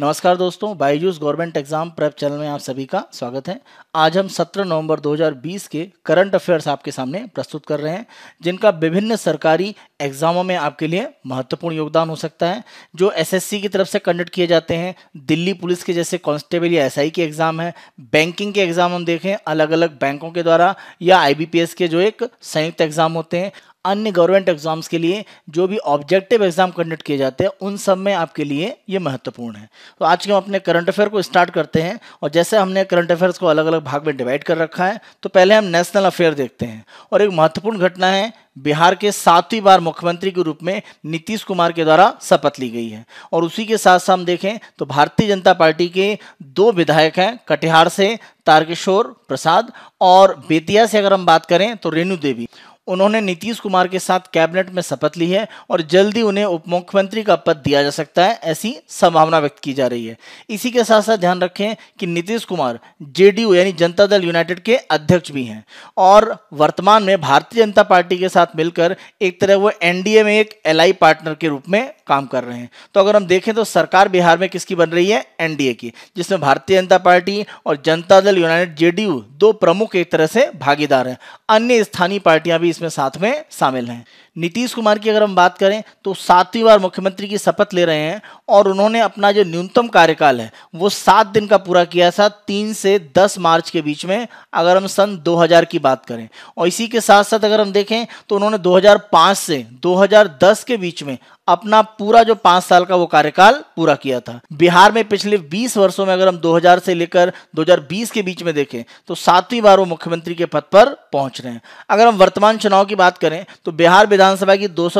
नमस्कार दोस्तों BYJU'S government exam prep channel में आप सभी का स्वागत है आज हम 17 नवंबर 2020 के करंट अफेयर्स आपके सामने प्रस्तुत कर रहे हैं जिनका विभिन्न सरकारी एग्जामों में आपके लिए महत्वपूर्ण योगदान हो सकता है जो एसएससी की तरफ से कंडक्ट किए जाते हैं दिल्ली पुलिस के जैसे कांस्टेबल या एसआई के एग्ज़ाम है बैंकिंग के एग्ज़ाम हम देखें अलग अलग बैंकों के द्वारा या आईबीपीएस के जो एक संयुक्त एग्ज़ाम होते हैं अन्य गवर्नमेंट एग्जाम्स के लिए जो भी ऑब्जेक्टिव एग्जाम कंडक्ट किए जाते हैं उन सब में आपके लिए ये महत्वपूर्ण है तो आज के हम अपने करंट अफेयर को स्टार्ट करते हैं और जैसे हमने करंट अफेयर्स को अलग अलग भाग में डिवाइड कर रखा है तो पहले हम नेशनल अफेयर देखते हैं और एक महत्वपूर्ण घटना है बिहार के सातवीं बार मुख्यमंत्री के रूप में नीतीश कुमार के द्वारा शपथ ली गई है और उसी के साथ साथ हम देखें तो भारतीय जनता पार्टी के दो विधायक हैं कटिहार से तारकिशोर प्रसाद और बेतिया से अगर हम बात करें तो रेणु देवी उन्होंने नीतीश कुमार के साथ कैबिनेट में शपथ ली है और जल्दी उन्हें उप मुख्यमंत्री का पद दिया जा सकता है ऐसी संभावना व्यक्त की जा रही है इसी के साथ साथ ध्यान रखें कि नीतीश कुमार जेडीयू यानी जनता दल यूनाइटेड के अध्यक्ष भी हैं और वर्तमान में भारतीय जनता पार्टी के साथ मिलकर एक तरह वो एनडीए में एक एल पार्टनर के रूप में काम कर रहे हैं तो अगर हम देखें तो सरकार बिहार में किसकी बन रही है एनडीए की जिसमें भारतीय जनता पार्टी और जनता दल यूनाइटेड जेडीयू दो प्रमुख एक तरह से भागीदार हैं अन्य स्थानीय पार्टियां भी इसमें साथ में शामिल हैं नीतीश कुमार की अगर हम बात करें तो सातवीं बार मुख्यमंत्री की शपथ ले रहे हैं और उन्होंने अपना जो न्यूनतम कार्यकाल है वो सात दिन का पूरा किया था तीन से दस मार्च के बीच में अगर हम सन 2000 की बात करें और इसी के साथ साथ अगर हम देखें तो उन्होंने 2005 से 2010 के बीच में अपना पूरा जो पांच साल का वो कार्यकाल पूरा किया था बिहार में पिछले 20 वर्षों में अगर हम 2000 से लेकर 2020 के बीच में देखें तो सातवीं बार वो मुख्यमंत्री के पद पर पहुंच रहे हैं अगर हम वर्तमान चुनाव की बात करें तो बिहार विधान विधानसभा की दो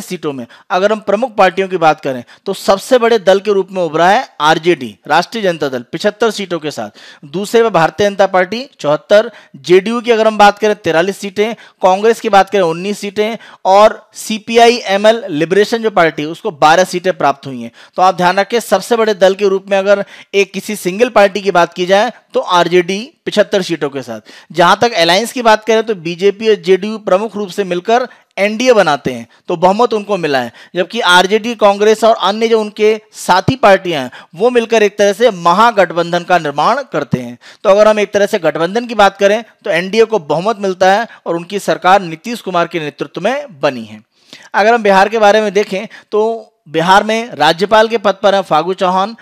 सीटों में अगर हम प्रमुख पार्टियों की बात करें तो सबसे बड़े दल के रूप में उभरा है आरजेडी राष्ट्रीय जनता दल पिछहत्तर सीटों के साथ दूसरे में भारतीय जनता पार्टी चौहत्तर जेडीयू की अगर हम बात करें तिरालीस सीटें कांग्रेस की बात करें उन्नीस सीटें और सीपीआई एम लिबरेशन जो पार्टी उसको बारह सीटें प्राप्त हुई हैं तो आप ध्यान रखें सबसे बड़े दल के रूप में अगर एक किसी सिंगल पार्टी की बात की जाए तो आरजेडी पिछहत्तर सीटों के साथ जहां तक अलायंस की बात करें तो बीजेपी और जेडीयू प्रमुख रूप से मिलकर एनडीए बनाते हैं तो बहुमत उनको मिला है जबकि आरजेडी कांग्रेस और अन्य जो उनके साथी पार्टियां हैं वो मिलकर एक तरह से महागठबंधन का निर्माण करते हैं तो अगर हम एक तरह से गठबंधन की बात करें तो एनडीए को बहुमत मिलता है और उनकी सरकार नीतीश कुमार के नेतृत्व में बनी है अगर हम बिहार के बारे में देखें तो बिहार में राज्यपाल के पद पर हैं फागू चौहान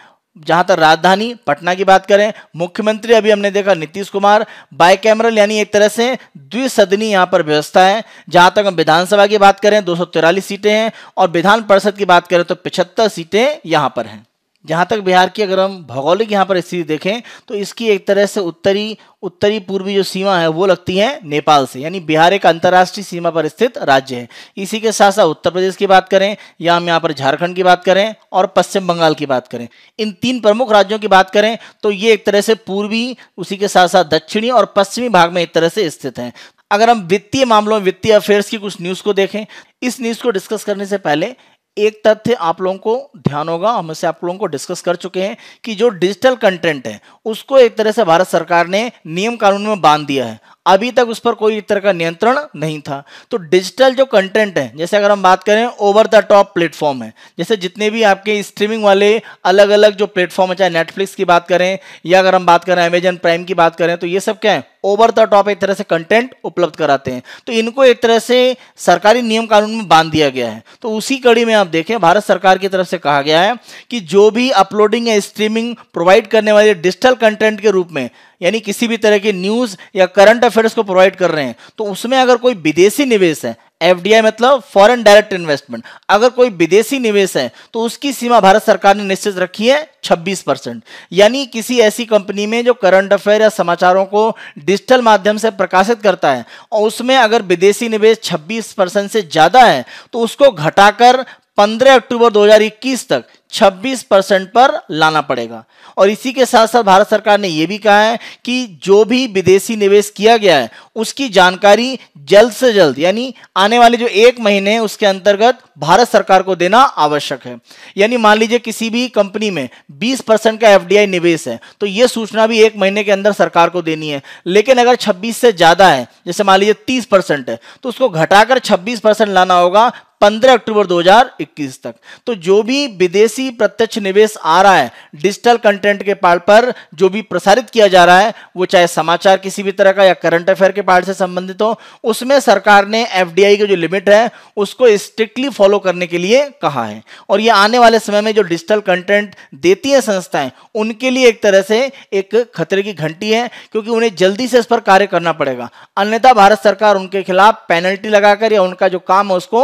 जहां तक राजधानी पटना की बात करें मुख्यमंत्री अभी हमने देखा नीतीश कुमार बाय कैमरल यानी एक तरह से द्विसदनी यहां पर व्यवस्था है जहां तक हम विधानसभा की बात करें दो सीटें हैं और विधान परिषद की बात करें तो पिछहत्तर सीटें यहां पर हैं जहाँ तक बिहार की अगर हम भौगोलिक यहाँ पर स्थिति देखें तो इसकी एक तरह से उत्तरी उत्तरी पूर्वी जो सीमा है वो लगती है नेपाल से यानी बिहार एक अंतर्राष्ट्रीय सीमा पर स्थित राज्य है इसी के साथ साथ उत्तर प्रदेश की बात करें या हम यहाँ पर झारखंड की बात करें और पश्चिम बंगाल की बात करें इन तीन प्रमुख राज्यों की बात करें तो ये एक तरह से पूर्वी उसी के साथ साथ दक्षिणी और पश्चिमी भाग में एक तरह से स्थित हैं अगर हम वित्तीय मामलों में वित्तीय अफेयर्स की कुछ न्यूज़ को देखें इस न्यूज़ को डिस्कस करने से पहले एक तथ्य आप लोगों को ध्यान होगा हम इसे आप लोगों को डिस्कस कर चुके हैं कि जो डिजिटल कंटेंट है उसको एक तरह से भारत सरकार ने नियम कानून में बांध दिया है अभी तक उस पर कोई एक तरह का नियंत्रण नहीं था तो डिजिटल जो कंटेंट है जैसे अगर हम बात करें ओवर द टॉप प्लेटफॉर्म है जैसे जितने भी आपके स्ट्रीमिंग वाले अलग अलग जो प्लेटफॉर्म है चाहे नेटफ्लिक्स की बात करें या अगर हम बात करें अमेजन प्राइम की बात करें तो ये सब क्या है ओवर द टॉप एक तरह से कंटेंट उपलब्ध कराते हैं तो इनको एक तरह से सरकारी नियम कानून में बांध दिया गया है तो उसी कड़ी में आप देखें भारत सरकार की तरफ से कहा गया है कि जो भी अपलोडिंग या स्ट्रीमिंग प्रोवाइड करने वाले डिजिटल कंटेंट के रूप में यानी किसी भी तरह की न्यूज या करंट अफेयर्स को प्रोवाइड कर रहे हैं तो उसमें अगर कोई विदेशी निवेश है एफ मतलब फॉरेन डायरेक्ट इन्वेस्टमेंट अगर कोई विदेशी निवेश है तो उसकी सीमा भारत सरकार ने निश्चित रखी है 26 परसेंट यानी किसी ऐसी कंपनी में जो करंट अफेयर या समाचारों को डिजिटल माध्यम से प्रकाशित करता है और उसमें अगर विदेशी निवेश 26 परसेंट से ज़्यादा है तो उसको घटाकर 15 अक्टूबर 2021 तक 26 परसेंट पर लाना पड़ेगा और इसी के साथ साथ भारत सरकार ने यह भी कहा है कि जो भी विदेशी निवेश किया गया है उसकी जानकारी जल्द से जल्द यानी आने वाले जो एक महीने उसके अंतर्गत भारत सरकार को देना आवश्यक है यानी मान लीजिए किसी भी कंपनी में 20 परसेंट का एफडीआई निवेश है तो यह सूचना भी एक महीने के अंदर सरकार को देनी है लेकिन अगर छब्बीस से ज़्यादा है जैसे मान लीजिए तीस है तो उसको घटाकर छब्बीस लाना होगा 15 अक्टूबर 2021 तक तो जो भी विदेशी विदेशी प्रत्यक्ष निवेश आ रहा है डिजिटल कंटेंट के पार्ट पर जो भी प्रसारित किया जा रहा है वो चाहे समाचार किसी भी तरह का या करंट अफेयर के पार्ट से संबंधित हो उसमें सरकार ने एफ की जो लिमिट है उसको स्ट्रिक्टली फॉलो करने के लिए कहा है और ये आने वाले समय में जो डिजिटल कंटेंट देती है संस्थाएं उनके लिए एक तरह से एक खतरे की घंटी है क्योंकि उन्हें जल्दी से इस पर कार्य करना पड़ेगा अन्यथा भारत सरकार उनके खिलाफ पेनल्टी लगाकर या उनका जो काम है उसको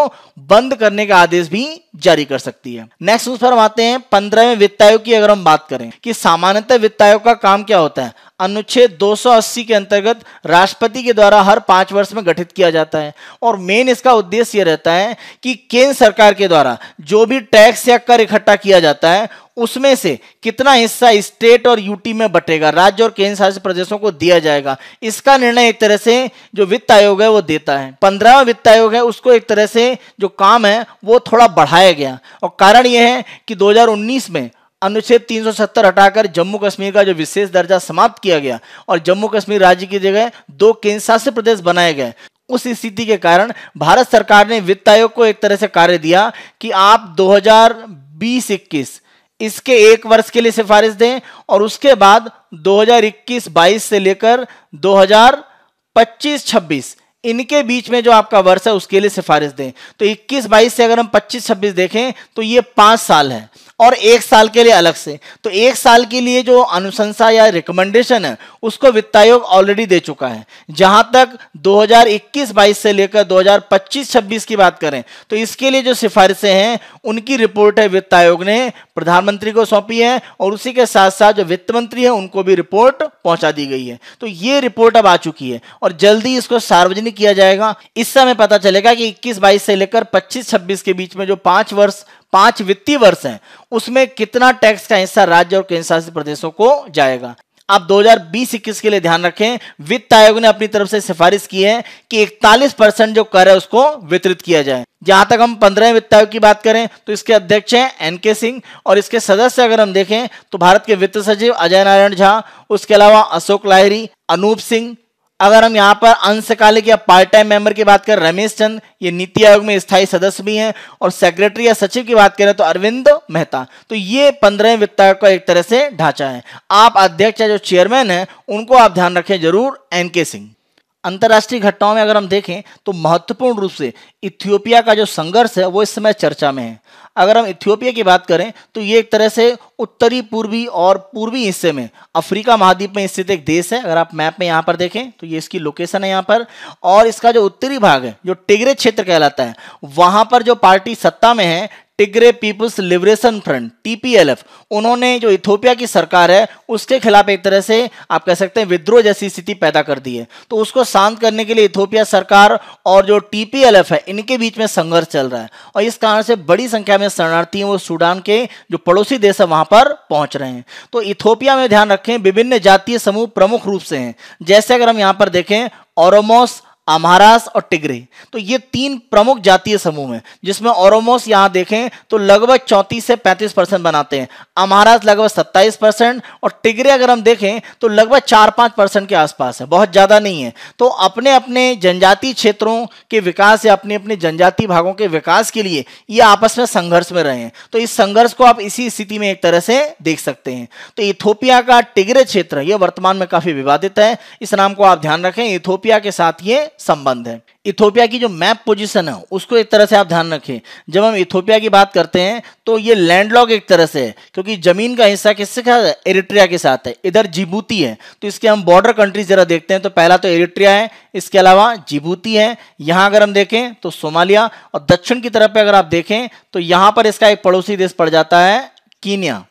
बंद करने का आदेश भी जारी कर सकती है नेक्स्ट उस पर हम आते हैं पंद्रहवें वित्त आयोग की अगर हम बात करें कि सामान्यतः वित्त आयोग का काम क्या होता है अनुच्छेद 280 के अंतर्गत राष्ट्रपति के द्वारा हर पांच वर्ष में गठित किया जाता है और मेन इसका उद्देश्य यह रहता है कि केंद्र सरकार के द्वारा जो भी टैक्स या कर इकट्ठा किया जाता है उसमें से कितना हिस्सा स्टेट और यूटी में बटेगा राज्य और केंद्र शासित प्रदेशों को दिया जाएगा इसका निर्णय एक तरह से जो वित्त आयोग है वो देता है पंद्रहवा वित्त आयोग है उसको एक तरह से जो काम है वो थोड़ा बढ़ाया गया और कारण यह है कि 2019 में अनुच्छेद 370 हटाकर जम्मू कश्मीर का जो विशेष दर्जा समाप्त किया गया और जम्मू कश्मीर राज्य की जगह दो केंद्र शासित प्रदेश बनाए गए उस स्थिति के कारण भारत सरकार ने वित्त आयोग को एक तरह से कार्य दिया कि आप दो हजार इसके एक वर्ष के लिए सिफारिश दें और उसके बाद 2021-22 से लेकर 2025-26 इनके बीच में जो आपका वर्ष है उसके लिए सिफारिश दें तो 21-22 से अगर हम 25-26 देखें तो ये पांच साल है और एक साल के लिए अलग से तो एक साल के लिए जो अनुशंसा या रिकमेंडेशन है उसको वित्त आयोग ऑलरेडी दे चुका है जहां तक 2021-22 से लेकर 2025-26 की बात करें तो इसके लिए जो सिफारिशें हैं उनकी रिपोर्ट है वित्त आयोग ने प्रधानमंत्री को सौंपी है और उसी के साथ साथ जो वित्त मंत्री है उनको भी रिपोर्ट पहुंचा दी गई है तो ये रिपोर्ट अब आ चुकी है और जल्दी इसको सार्वजनिक किया जाएगा इस समय पता चलेगा कि इक्कीस बाईस से लेकर पच्चीस छब्बीस के बीच में जो पांच वर्ष पांच वित्तीय वर्ष है उसमें कितना टैक्स का हिस्सा राज्य और केंद्र शासित प्रदेशों को जाएगा आप 2020-21 के लिए ध्यान रखें वित्त आयोग ने अपनी तरफ से सिफारिश की है कि 41 परसेंट जो कर है उसको वितरित किया जाए जहां तक हम पंद्रह वित्त आयोग की बात करें तो इसके अध्यक्ष हैं एनके सिंह और इसके सदस्य अगर हम देखें तो भारत के वित्त सचिव अजय नारायण झा उसके अलावा अशोक लाहरी अनूप सिंह अगर हम यहाँ पर अंशकालिक या पार्ट टाइम मेंबर की बात करें रमेश चंद ये नीति आयोग में स्थायी सदस्य भी हैं और सेक्रेटरी या सचिव की बात करें तो अरविंद मेहता तो ये पंद्रह वित्त आयोग का एक तरह से ढांचा है आप अध्यक्ष या जो चेयरमैन हैं उनको आप ध्यान रखें जरूर एन के सिंह अंतर्राष्ट्रीय घटनाओं में अगर हम देखें तो महत्वपूर्ण रूप से इथियोपिया का जो संघर्ष है वो इस समय चर्चा में है अगर हम इथियोपिया की बात करें तो ये एक तरह से उत्तरी पूर्वी और पूर्वी हिस्से में अफ्रीका महाद्वीप में स्थित एक देश है अगर आप मैप में यहाँ पर देखें तो ये इसकी लोकेशन है यहाँ पर और इसका जो उत्तरी भाग है जो टिगरे क्षेत्र कहलाता है वहाँ पर जो पार्टी सत्ता में है Tigray People's Liberation Front TPLF उन्होंने जो इथोपिया की सरकार है उसके खिलाफ एक तरह से आप कह सकते हैं विद्रोह जैसी स्थिति पैदा कर दी है तो उसको शांत करने के लिए इथोपिया सरकार और जो टीपीएलएफ है इनके बीच में संघर्ष चल रहा है और इस कारण से बड़ी संख्या में शरणार्थी वो सूडान के जो पड़ोसी देश है वहां पर पहुंच रहे हैं तो इथोपिया में ध्यान रखें विभिन्न जातीय समूह प्रमुख रूप से हैं जैसे अगर हम यहां पर देखें ओरोमोस अमारास और टिग्रे तो ये तीन प्रमुख जातीय समूह हैं जिसमें ओरोमोस यहां देखें तो लगभग चौंतीस से पैंतीस परसेंट बनाते हैं अमारास लगभग सत्ताईस परसेंट और टिग्रे अगर हम देखें तो लगभग चार पांच परसेंट के आसपास है बहुत ज्यादा नहीं है तो अपने अपने जनजातीय क्षेत्रों के विकास या अपने अपने जनजातीय भागों के विकास के लिए ये आपस में संघर्ष में रहे हैं तो इस संघर्ष को आप इसी स्थिति में एक तरह से देख सकते हैं तो इथोपिया का टिग्रे क्षेत्र यह वर्तमान में काफी विवादित है इस नाम को आप ध्यान रखें इथोपिया के साथ ये संबंध है इथोपिया की जो मैप पोजीशन है उसको एक तरह से आप ध्यान रखें जब हम इथोपिया की बात करते हैं तो ये लैंडलॉक एक तरह से है क्योंकि जमीन का हिस्सा किससे साथ एरिट्रिया के साथ है इधर जिबूती है तो इसके हम बॉर्डर कंट्रीज जरा देखते हैं तो पहला तो एरिट्रिया है इसके अलावा जिबूती है यहाँ अगर हम देखें तो सोमालिया और दक्षिण की तरफ पर अगर आप देखें तो यहाँ पर इसका एक पड़ोसी देश पड़ जाता है कीनिया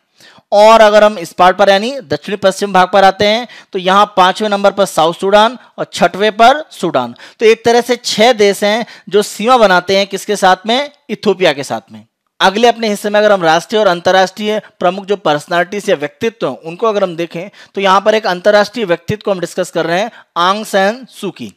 और अगर हम इस पार्ट पर यानी दक्षिण पश्चिम भाग पर आते हैं तो यहां पांचवें नंबर पर साउथ सूडान और छठवें पर सूडान तो एक तरह से छह देश हैं जो सीमा बनाते हैं किसके साथ में इथोपिया के साथ में अगले अपने हिस्से में अगर हम राष्ट्रीय और अंतर्राष्ट्रीय प्रमुख जो पर्सनालिटीज या व्यक्तित्व हैं उनको अगर हम देखें तो यहां पर एक अंतर्राष्ट्रीय व्यक्तित्व को हम डिस्कस कर रहे हैं आंग सैन सुकी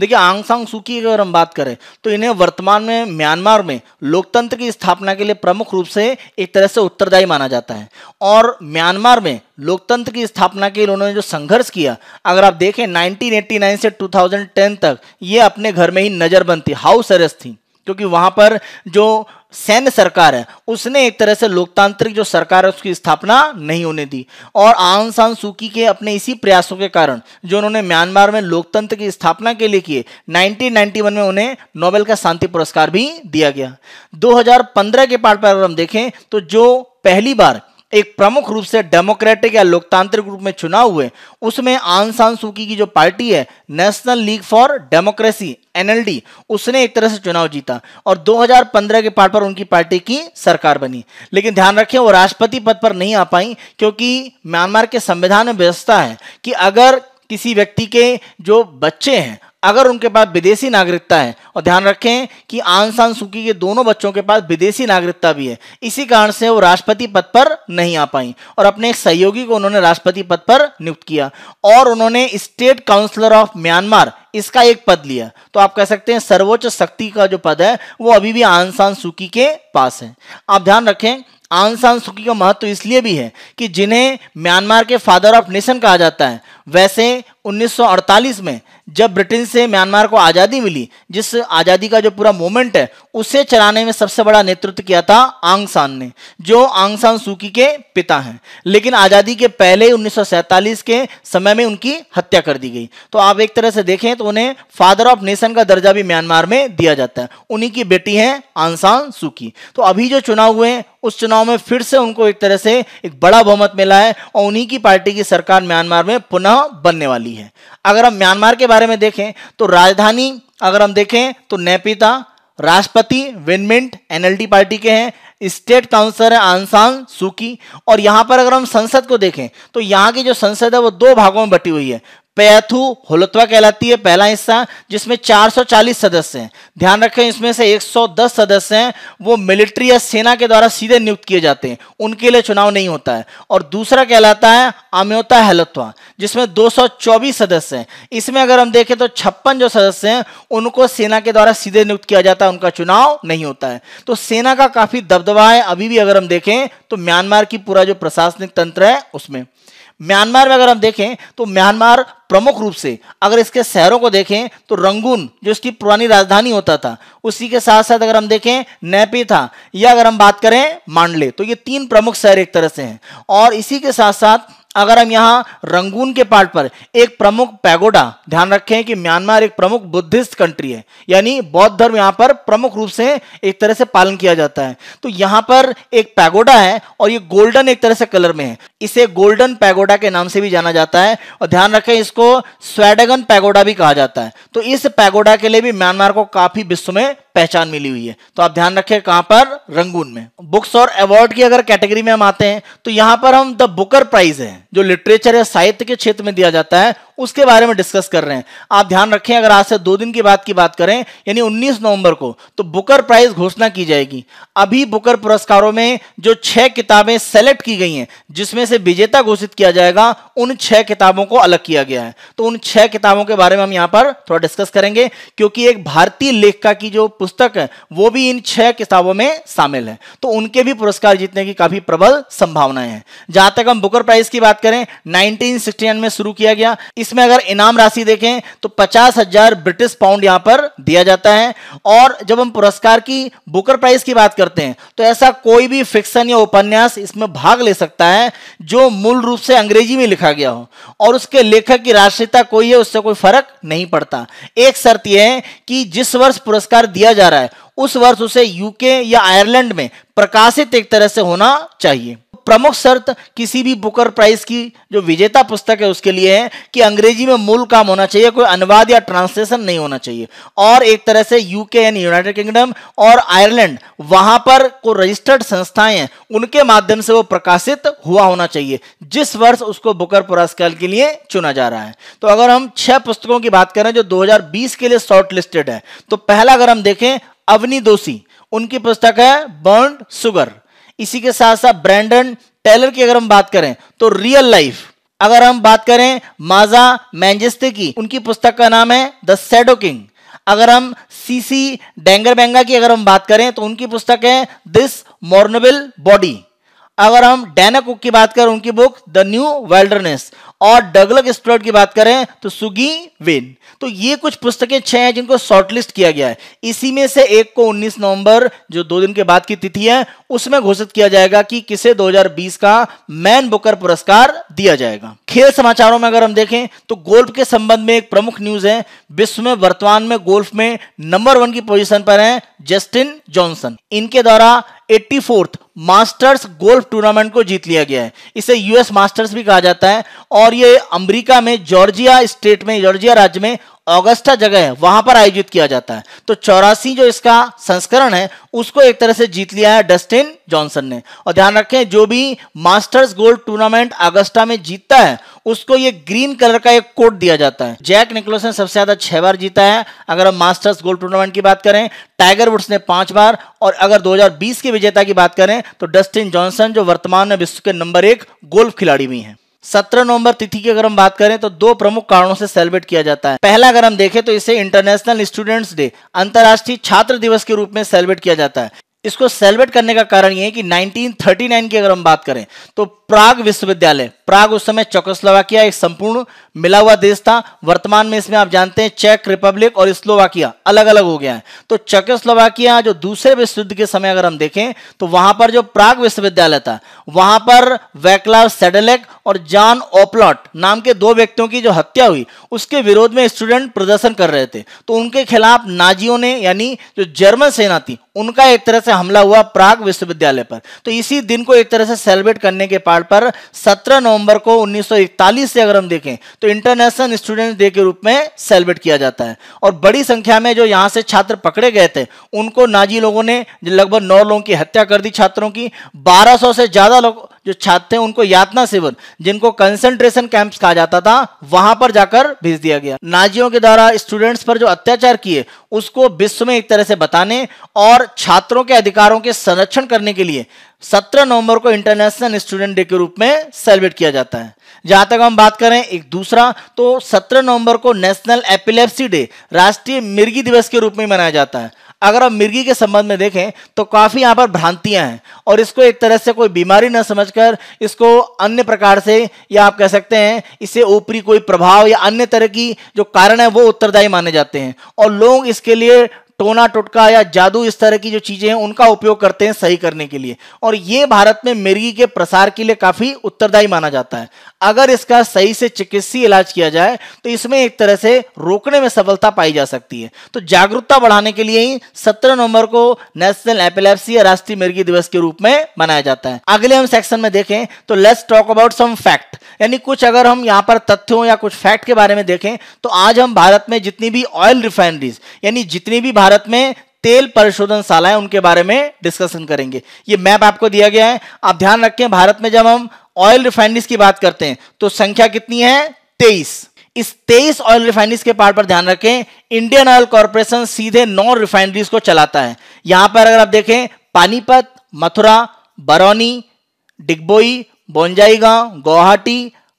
देखिए आंगसांग सूकी की अगर हम बात करें तो इन्हें वर्तमान में म्यांमार में लोकतंत्र की स्थापना के लिए प्रमुख रूप से एक तरह से उत्तरदायी माना जाता है और म्यांमार में लोकतंत्र की स्थापना के लिए उन्होंने जो संघर्ष किया अगर आप देखें 1989 से 2010 तक ये अपने घर में ही नजर बनती हाउस अरेस्ट थी क्योंकि वहां पर जो सैन्य सरकार है उसने एक तरह से लोकतांत्रिक जो सरकार है उसकी स्थापना नहीं होने दी और आंग सान सूकी के अपने इसी प्रयासों के कारण जो उन्होंने म्यांमार में लोकतंत्र की स्थापना के लिए किए 1991 में उन्हें नोबेल का शांति पुरस्कार भी दिया गया 2015 के पाठ पर अगर हम देखें तो जो पहली बार एक प्रमुख रूप से डेमोक्रेटिक या लोकतांत्रिक रूप में चुनाव हुए उसमें आंसान सुकी की जो पार्टी है National League for Democracy NLD उसने एक तरह से चुनाव जीता और 2015 के पार पर उनकी पार्टी की सरकार बनी लेकिन ध्यान रखें वो राष्ट्रपति पद पर नहीं आ पाई क्योंकि म्यांमार के संविधान में व्यवस्था है कि अगर किसी व्यक्ति के जो बच्चे हैं अगर उनके पास विदेशी नागरिकता है और ध्यान रखें कि आंसान सुकी के दोनों बच्चों के पास विदेशी नागरिकता भी है इसी कारण से वो राष्ट्रपति पद पर नहीं आ पाई और अपने एक सहयोगी को उन्होंने राष्ट्रपति पद पर नियुक्त किया और उन्होंने स्टेट काउंसलर ऑफ म्यांमार इसका एक पद लिया तो आप कह सकते हैं सर्वोच्च शक्ति का जो पद है वो अभी भी आंसान सुकी के पास है आप ध्यान रखें आंसान सुकी का महत्व तो इसलिए भी है कि जिन्हें म्यांमार के फादर ऑफ नेशन कहा जाता है वैसे 1948 में जब ब्रिटेन से म्यांमार को आज़ादी मिली जिस आज़ादी का जो पूरा मोमेंट है उसे चलाने में सबसे बड़ा नेतृत्व किया था आंगसान ने जो आंगसान सूकी के पिता हैं लेकिन आज़ादी के पहले उन्नीस के समय में उनकी हत्या कर दी गई तो आप एक तरह से देखें तो उन्हें फादर ऑफ नेशन का दर्जा भी म्यांमार में दिया जाता है उन्हीं की बेटी है आंगसान सूकी तो अभी जो चुनाव हुए हैं उस चुनाव में फिर से उनको एक तरह से एक बड़ा बहुमत मिला है और उन्हीं की पार्टी की सरकार म्यांमार में पुनः बनने वाली है अगर हम म्यांमार के बारे में देखें तो राजधानी अगर हम देखें तो नेपिता राष्ट्रपति विनमिंट एनएलडी पार्टी के हैं स्टेट काउंसलर है आंसान सुकी और यहां पर अगर हम संसद को देखें तो यहां की जो संसद है वो दो भागों में बटी हुई है पैथु होलत्वा कहलाती है पहला हिस्सा जिसमें 440 सदस्य हैं ध्यान रखें इसमें से 110 सदस्य हैं वो मिलिट्री या सेना के द्वारा सीधे नियुक्त किए जाते हैं उनके लिए चुनाव नहीं होता है और दूसरा कहलाता है अम्योता हेलत्वा जिसमें 224 सदस्य हैं इसमें अगर हम देखें तो छप्पन जो सदस्य हैं उनको सेना के द्वारा सीधे नियुक्त किया जाता है उनका चुनाव नहीं होता है तो सेना का काफी दबदबा है अभी भी अगर हम देखें तो म्यांमार की पूरा जो प्रशासनिक तंत्र है उसमें म्यांमार में अगर हम देखें तो म्यांमार प्रमुख रूप से अगर इसके शहरों को देखें तो रंगून जो इसकी पुरानी राजधानी होता था उसी के साथ साथ अगर हम देखें नैपी था या अगर हम बात करें मांडले तो ये तीन प्रमुख शहर एक तरह से हैं और इसी के साथ साथ अगर हम यहाँ रंगून के पार्ट पर एक प्रमुख पैगोडा ध्यान रखें कि म्यांमार एक प्रमुख बुद्धिस्ट कंट्री है यानी बौद्ध धर्म यहाँ पर प्रमुख रूप से एक तरह से पालन किया जाता है तो यहाँ पर एक पैगोडा है और ये गोल्डन एक तरह से कलर में है इसे गोल्डन पैगोडा के नाम से भी जाना जाता है और ध्यान रखें इसको स्वेडगन पैगोडा भी कहा जाता है तो इस पैगोडा के लिए भी म्यांमार को काफी विश्व में पहचान मिली हुई है तो आप ध्यान रखें कहां पर रंगून में बुक्स और अवार्ड की अगर कैटेगरी में हम आते हैं तो यहां पर हम द बुकर प्राइज है जो लिटरेचर या साहित्य के क्षेत्र में दिया जाता है उसके बारे में डिस्कस कर रहे हैं आप ध्यान रखें अगर आज से दो दिन की बात की बात करें यानी 19 नवंबर को तो बुकर प्राइज घोषणा की जाएगी अभी बुकर पुरस्कारों में जो छह किताबें सेलेक्ट की गई हैं जिसमें से विजेता घोषित किया जाएगा उन छह किताबों को अलग किया गया है तो उन छह किताबों के बारे में हम यहां पर थोड़ा डिस्कस करेंगे क्योंकि एक भारतीय लेखिका की जो पुस्तक है वो भी इन छह किताबों में शामिल है तो उनके भी पुरस्कार जीतने की काफी प्रबल संभावनाएं हैं जहां तक हम बुकर प्राइज की बात करें नाइनटीन में शुरू किया गया इसमें अगर इनाम राशि देखें तो पचास हजार ब्रिटिश पाउंड यहां पर दिया जाता है और जब हम पुरस्कार की बुकर प्राइस की बात करते हैं तो ऐसा कोई भी फिक्शन या उपन्यास इसमें भाग ले सकता है जो मूल रूप से अंग्रेजी में लिखा गया हो और उसके लेखक की राष्ट्रीयता कोई है उससे कोई फर्क नहीं पड़ता एक शर्त यह है कि जिस वर्ष पुरस्कार दिया जा रहा है उस वर्ष उसे यूके या आयरलैंड में प्रकाशित एक तरह से होना चाहिए प्रमुख शर्त किसी भी बुकर प्राइज की जो विजेता पुस्तक है उसके लिए है कि अंग्रेजी में मूल काम होना चाहिए कोई अनुवाद या ट्रांसलेशन नहीं होना चाहिए और एक तरह से यूके एंड यूनाइटेड किंगडम और आयरलैंड वहां पर को रजिस्टर्ड संस्थाएं हैं उनके माध्यम से वो प्रकाशित हुआ होना चाहिए जिस वर्ष उसको बुकर पुरस्कार के लिए चुना जा रहा है तो अगर हम छह पुस्तकों की बात करें जो दो के लिए शॉर्ट लिस्टेड है तो पहला अगर हम देखें अवनी दोषी उनकी पुस्तक है बर्न सुगर इसी के साथ साथ ब्रैंडन टेलर की अगर हम बात करें तो रियल लाइफ अगर हम बात करें माजा मैंजेस्ते की उनकी पुस्तक का नाम है द सेडो किंग अगर हम सीसी डेंगर बेंगा की अगर हम बात करें तो उनकी पुस्तक है दिस मॉर्नेबल बॉडी अगर हम डैना कुक की बात करें उनकी बुक द न्यू वाइल्डरनेस और डगलग स्ट्रॉड की बात करें तो सुगी वेन तो ये कुछ पुस्तकें छह हैं जिनको शॉर्टलिस्ट किया गया है इसी में से एक को 19 नवंबर जो दो दिन के बाद की तिथि है उसमें घोषित किया जाएगा कि किसे 2020 का मैन बुकर पुरस्कार दिया जाएगा खेल समाचारों में अगर हम देखें तो गोल्फ के संबंध में एक प्रमुख न्यूज है विश्व में वर्तमान में गोल्फ में नंबर वन की पोजिशन पर है जस्टिन जॉनसन इनके द्वारा eighty fourth Masters golf tournament को जीत लिया गया है इसे यूएस मास्टर्स भी कहा जाता है और ये अमेरिका में जॉर्जिया स्टेट में जॉर्जिया राज्य में ऑगस्टा जगह है वहां पर आयोजित किया जाता है तो चौरासी जो इसका संस्करण है उसको एक तरह से जीत लिया है डस्टिन जॉनसन ने और ध्यान रखें जो भी मास्टर्स गोल्ड टूर्नामेंट अगस्टा में जीतता है उसको ये ग्रीन कलर का एक कोट दिया जाता है जैक ने सबसे ज्यादा छह बार जीता है अगर हम मास्टर्स गोल्ड टूर्नामेंट की बात करें टाइगर वुड्स ने पांच बार और अगर 2020 के विजेता की बात करें तो डस्टिन जॉनसन जो वर्तमान में विश्व के नंबर एक गोल्फ खिलाड़ी भी हैं सत्रह नवंबर तिथि की अगर हम बात करें तो दो प्रमुख कारणों से सेलिब्रेट किया जाता है पहला अगर हम देखें तो इसे इंटरनेशनल स्टूडेंट्स डे अंतर्राष्ट्रीय छात्र दिवस के रूप में सेलिब्रेट किया जाता है इसको सेलिब्रेट करने का कारण यह है कि 1939 की अगर हम बात करें तो प्राग विश्वविद्यालय प्राग उस समय चौकोस्लोवाकिया एक संपूर्ण मिला हुआ देश था वर्तमान में इसमें आप जानते हैं चेक रिपब्लिक और स्लोवाकिया अलग अलग हो गया है तो चौकोस्लोवाकिया जो दूसरे विश्व युद्ध के समय अगर हम देखें तो वहां पर जो प्राग विश्वविद्यालय था वहां पर वैक्लाव सेडेलेक और जॉन ओपलॉट नाम के दो व्यक्तियों की जो हत्या हुई उसके विरोध में स्टूडेंट प्रदर्शन कर रहे थे तो उनके खिलाफ नाजियों ने यानी जो जर्मन सेना थी उनका एक तरह से से हमला हुआ प्राग विश्वविद्यालय पर तो इसी दिन को एक तरह से सेलिब्रेट करने के पार्ट पर 17 नवंबर को 1941 से अगर हम देखें तो इंटरनेशनल स्टूडेंट डे के रूप में सेलिब्रेट किया जाता है और बड़ी संख्या में जो यहां से छात्र पकड़े गए थे उनको नाजी लोगों ने लगभग नौ लोगों की हत्या कर दी छात्रों की बारह से ज्यादा लोगों जो छात्र थे उनको यातना शिविर जिनको कंसंट्रेशन कैंप्स कहा जाता था वहां पर जाकर भेज दिया गया नाजियों के द्वारा स्टूडेंट्स पर जो अत्याचार किए उसको विश्व में एक तरह से बताने और छात्रों के अधिकारों के संरक्षण करने के लिए 17 नवंबर को इंटरनेशनल स्टूडेंट डे के रूप में सेलिब्रेट किया जाता है जहां तक हम बात करें एक दूसरा तो 17 नवंबर को नेशनल एपिलेप्सी डे राष्ट्रीय मिर्गी दिवस के रूप में मनाया जाता है अगर आप मिर्गी के संबंध में देखें तो काफ़ी यहाँ पर भ्रांतियाँ हैं और इसको एक तरह से कोई बीमारी न समझकर इसको अन्य प्रकार से या आप कह सकते हैं इससे ऊपरी कोई प्रभाव या अन्य तरह की जो कारण है वो उत्तरदायी माने जाते हैं और लोग इसके लिए टोना टोटका या जादू इस तरह की जो चीजें हैं उनका उपयोग करते हैं सही करने के लिए और ये भारत में मिर्गी के प्रसार के लिए काफी उत्तरदायी माना जाता है अगर इसका सही से चिकित्सीय इलाज किया जाए तो इसमें एक तरह से रोकने में सफलता पाई जा सकती है तो जागरूकता बढ़ाने के लिए ही सत्रह नवंबर को नेशनल एपिलेप्सी या राष्ट्रीय मिर्गी दिवस के रूप में मनाया जाता है अगले हम सेक्शन में देखें तो let's talk about some fact यानी कुछ अगर हम यहाँ पर तथ्यों या कुछ फैक्ट के बारे में देखें तो आज हम भारत में जितनी भी ऑयल रिफाइनरीज यानी जितनी भी भारत में तेल परिशोधन शालाएं उनके बारे में डिस्कशन करेंगे ये मैप आपको दिया गया है आप ध्यान रखें भारत में जब हम ऑयल रिफाइनरीज की बात करते हैं तो संख्या कितनी है तेईस इस तेईस ऑयल रिफाइनरीज के पार्ट पर ध्यान रखें इंडियन ऑयल कॉरपोरेशन सीधे नौ रिफाइनरीज को चलाता है यहां पर अगर आप देखें पानीपत मथुरा बरौनी डिगबोई बोंजाईगांव गुवाहाटी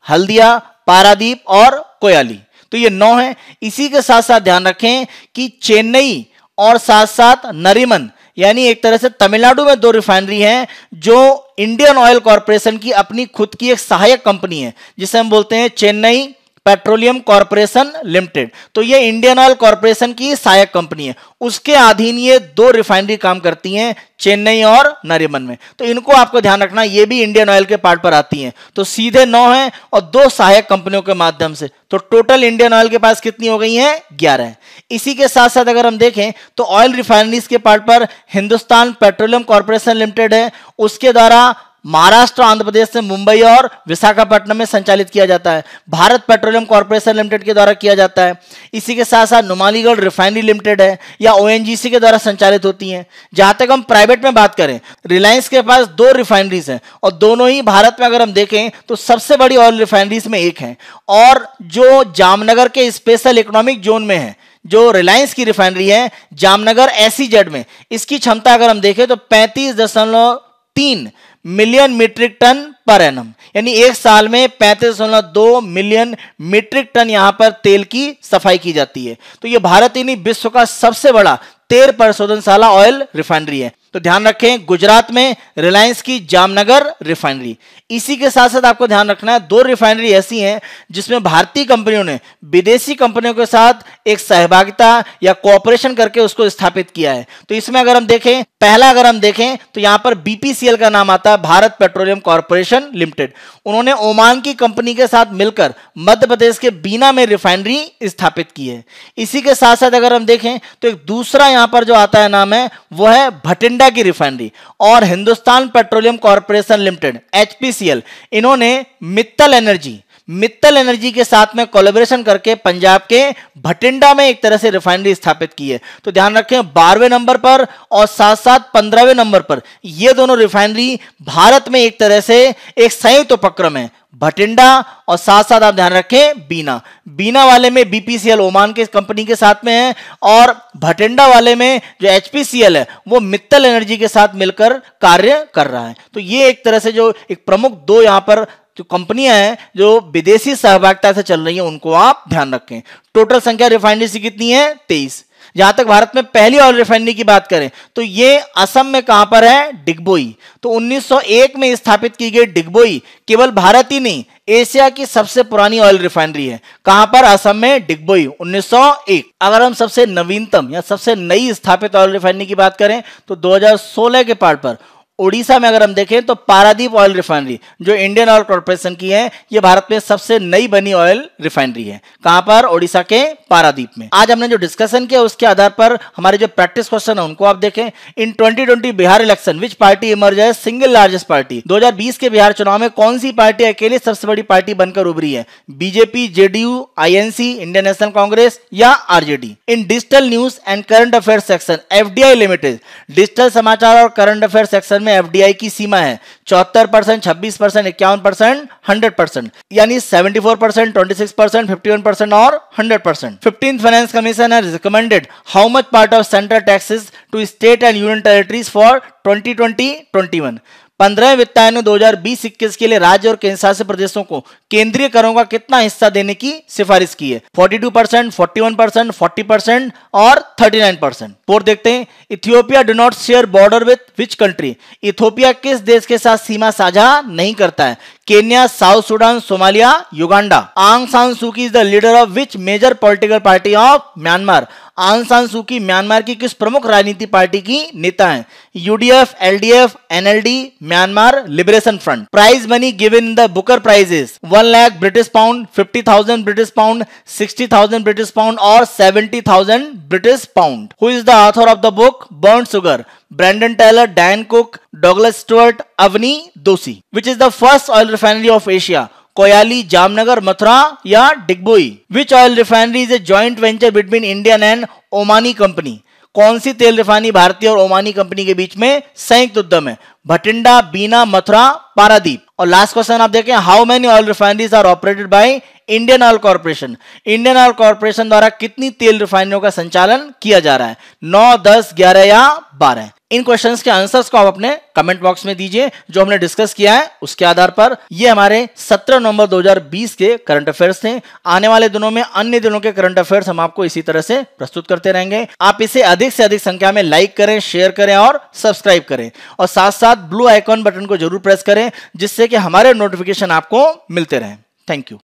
हल्दिया पारादीप और कोयाली तो ये नौ है इसी के साथ साथ ध्यान रखें कि चेन्नई और साथ साथ नरीमन यानी एक तरह से तमिलनाडु में दो रिफाइनरी हैं जो इंडियन ऑयल कॉरपोरेशन की अपनी खुद की एक सहायक कंपनी है जिसे हम बोलते हैं चेन्नई पेट्रोलियम कॉरपोरेशन लिमिटेड तो ये इंडियन ऑयल कॉर्पोरेशन की सहायक कंपनी है उसके अधीन ये दो रिफाइनरी काम करती हैं चेन्नई और नरिमन में तो इनको आपको ध्यान रखना ये भी इंडियन ऑयल के पार्ट पर आती हैं तो सीधे नौ हैं और दो सहायक कंपनियों के माध्यम से तो टोटल इंडियन ऑयल के पास कितनी हो गई हैं ग्यारह इसी के साथ साथ अगर हम देखें तो ऑयल रिफाइनरीज के पार्ट पर हिंदुस्तान पेट्रोलियम कॉरपोरेशन लिमिटेड है उसके द्वारा महाराष्ट्र आंध्र प्रदेश से मुंबई और विशाखापट्टनम में संचालित किया जाता है भारत पेट्रोलियम कॉर्पोरेशन लिमिटेड के द्वारा किया जाता है इसी के साथ साथ नुमालीगढ़ रिफाइनरी लिमिटेड है या ओ के द्वारा संचालित होती है जहां तक हम प्राइवेट में बात करें रिलायंस के पास दो रिफाइनरीज हैं और दोनों ही भारत में अगर हम देखें तो सबसे बड़ी ऑयल रिफाइनरीज में एक है और जो जामनगर के स्पेशल इकोनॉमिक जोन में है जो रिलायंस की रिफाइनरी है जामनगर एसी जेड e में इसकी क्षमता अगर हम देखें तो पैंतीस दशमलव तीन million metric ton per annum यानी एक साल में पैंतीस दो मिलियन मीट्रिक टन यहां पर तेल की सफाई की जाती है तो यह भारत यानी विश्व का सबसे बड़ा तेल परशोधनशाला ऑयल रिफाइनरी है तो ध्यान रखें गुजरात में रिलायंस की जामनगर रिफाइनरी इसी के साथ साथ आपको ध्यान रखना है दो रिफाइनरी ऐसी हैं जिसमें भारतीय कंपनियों ने विदेशी कंपनियों के साथ एक सहभागिता या कॉपरेशन करके उसको स्थापित किया है तो इसमें अगर हम देखें पहला अगर हम देखें तो यहां पर बीपीसीएल का नाम आता है भारत पेट्रोलियम कॉरपोरेशन लिमिटेड उन्होंने ओमान की कंपनी के साथ मिलकर मध्य प्रदेश के बीना में रिफाइनरी स्थापित की है इसी के साथ साथ अगर हम देखें तो एक दूसरा यहां पर जो आता है नाम है वह है भटिंडा बठिंडा की रिफाइनरी और Hindustan petroleum corporation limited HPCL इन्होंने मित्तल एनर्जी मित्तल एनर्जी के साथ में कोलेबोरेशन करके पंजाब के भटिंडा में एक तरह से रिफाइनरी स्थापित की है तो ध्यान रखें बारहवें नंबर पर और साथ साथ पंद्रहवें नंबर पर ये दोनों रिफाइनरी भारत में एक तरह से एक संयुक्त तो उपक्रम है भटिंडा और साथ साथ आप ध्यान रखें बीना बीना वाले में बीपीसीएल ओमान के कंपनी के साथ में है और भटिंडा वाले में जो एचपीसीएल है वो मित्तल एनर्जी के साथ मिलकर कार्य कर रहा है तो ये एक तरह से जो एक प्रमुख दो यहां पर जो कंपनियां हैं जो विदेशी सहभागिता से चल रही हैं उनको आप ध्यान रखें टोटल संख्या रिफाइनरी की कितनी है तेईस जहां तक भारत में पहली ऑयल रिफाइनरी की बात करें तो ये असम में कहां पर है डिगबोई तो 1901 में स्थापित की गई डिगबोई केवल भारत ही नहीं एशिया की सबसे पुरानी ऑयल रिफाइनरी है कहां पर असम में डिगबोई 1901 अगर हम सबसे नवीनतम या सबसे नई स्थापित ऑयल रिफाइनरी की बात करें तो 2016 के पार्ट पर ओडिशा में अगर हम देखें तो पारादीप ऑयल रिफाइनरी जो इंडियन ऑयल कॉरपोरेशन की है ये भारत में सबसे नई बनी ऑयल रिफाइनरी है कहां पर ओडिशा के पारादीप में आज हमने जो डिस्कशन किया उसके आधार पर हमारे जो प्रैक्टिस क्वेश्चन है उनको आप देखें in 2020 Bihar election which party emerge है सिंगल लार्जेस्ट पार्टी दो के बिहार चुनाव में कौन सी पार्टी अकेले सबसे बड़ी पार्टी बनकर उभरी है BJP JDU I Indian National Congress या RJD in digital news and current affair section FDI limited digital समाचार और करंट अफेयर सेक्शन में में एफडीआई की सीमा है चौहत्तर परसेंट छब्बीस परसेंट इक्यावन परसेंट हंड्रेड परसेंट यानी seventy four percent twenty six percent fifty one percent और hundred percent fifteen finance commission recommended how much part of central taxes to state and union territories for twenty twenty twenty one पंद्रह वित्तायन दो हजार बीस इक्कीस के लिए राज्य और केंद्र शासित प्रदेशों को केंद्रीय करों का कितना हिस्सा देने की सिफारिश की है forty two percent forty one percent forty percent और थर्टी नाइन परसेंट फोर देखते हैं Ethiopia do not share border with which country Ethiopia किस देश के साथ सीमा साझा नहीं करता है Kenya South Sudan Somalia Uganda Aung San Suu Kyi is the leader of which major political party of Myanmar आंसान सान म्यांमार की किस प्रमुख राजनीति पार्टी की नेता है UDF LDF NLD Myanmar liberation front prize money given in the Booker prizes one lakh British pound fifty thousand British pound sixty thousand British pound और seventy thousand British pound who is the author of the book burnt sugar Brandon Taylor Dan Cook Douglas Stuart Avni Doshi which is the first oil refinery of Asia Koyali Jamnagar Mathura या Digboi which oil refinery is a joint venture between Indian and Omani company कौन सी तेल refinery भारतीय और ओमानी company के बीच में संयुक्त उद्यम है भटिंडा बीना मथुरा पारादीप और लास्ट क्वेश्चन आप देखें how many oil refineries are operated by Indian oil corporation Indian oil corporation द्वारा कितनी तेल रिफाइनरियों का संचालन किया जा रहा है नौ दस ग्यारह या बारह इन क्वेश्चंस के आंसर्स को आप अपने कमेंट बॉक्स में दीजिए जो हमने डिस्कस किया है उसके आधार पर ये हमारे 17 नवंबर 2020 के करंट अफेयर्स थे आने वाले दिनों में अन्य दिनों के करंट अफेयर्स हम आपको इसी तरह से प्रस्तुत करते रहेंगे आप इसे अधिक से अधिक संख्या में लाइक करें शेयर करें और सब्सक्राइब करें और साथ साथ ब्लू आइकॉन बटन को जरूर प्रेस करें जिससे कि हमारे नोटिफिकेशन आपको मिलते रहे थैंक यू